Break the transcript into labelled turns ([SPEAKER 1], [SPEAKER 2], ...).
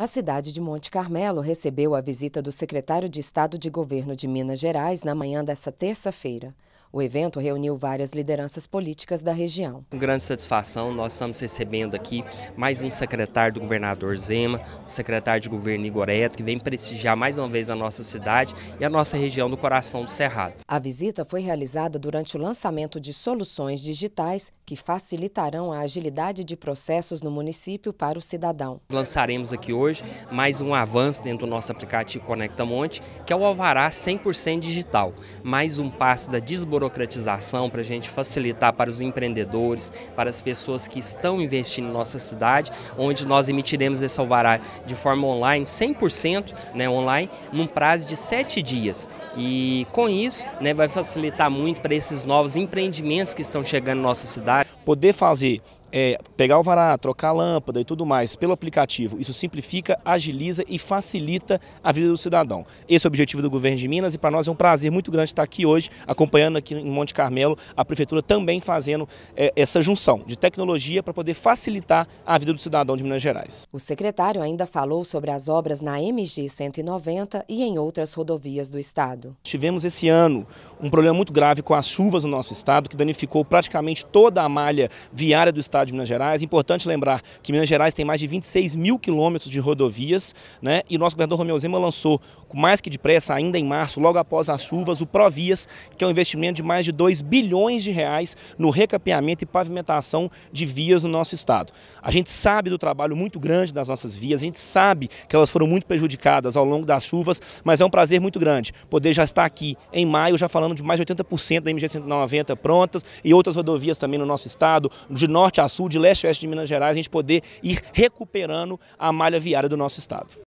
[SPEAKER 1] A cidade de Monte Carmelo recebeu a visita do secretário de Estado de Governo de Minas Gerais na manhã desta terça-feira. O evento reuniu várias lideranças políticas da região.
[SPEAKER 2] Com grande satisfação, nós estamos recebendo aqui mais um secretário do governador Zema, o secretário de governo Igoreto, que vem prestigiar mais uma vez a nossa cidade e a nossa região do coração do Cerrado.
[SPEAKER 1] A visita foi realizada durante o lançamento de soluções digitais que facilitarão a agilidade de processos no município para o cidadão.
[SPEAKER 2] Lançaremos aqui hoje hoje, mais um avanço dentro do nosso aplicativo Conecta Monte, que é o Alvará 100% digital. Mais um passo da desburocratização para a gente facilitar para os empreendedores, para as pessoas que estão investindo em nossa cidade, onde nós emitiremos esse alvará de forma online, 100% né, online, num prazo de sete dias. E com isso, né, vai facilitar muito para esses novos empreendimentos que estão chegando em nossa cidade.
[SPEAKER 3] Poder fazer é, pegar o vará, trocar a lâmpada e tudo mais pelo aplicativo, isso simplifica, agiliza e facilita a vida do cidadão. Esse é o objetivo do governo de Minas e para nós é um prazer muito grande estar aqui hoje, acompanhando aqui em Monte Carmelo, a prefeitura também fazendo é, essa junção de tecnologia para poder facilitar a vida do cidadão de Minas Gerais.
[SPEAKER 1] O secretário ainda falou sobre as obras na MG 190 e em outras rodovias do estado.
[SPEAKER 3] Tivemos esse ano um problema muito grave com as chuvas no nosso estado, que danificou praticamente toda a malha viária do estado estado de Minas Gerais. Importante lembrar que Minas Gerais tem mais de 26 mil quilômetros de rodovias, né? E nosso governador Romeu Zema lançou, mais que depressa, ainda em março, logo após as chuvas, o Provias, que é um investimento de mais de 2 bilhões de reais no recapeamento e pavimentação de vias no nosso estado. A gente sabe do trabalho muito grande das nossas vias, a gente sabe que elas foram muito prejudicadas ao longo das chuvas, mas é um prazer muito grande poder já estar aqui em maio, já falando de mais de 80% da MG 190 prontas e outras rodovias também no nosso estado, de norte a Sul, de leste a oeste de Minas Gerais, a gente poder ir recuperando a malha viária do nosso estado.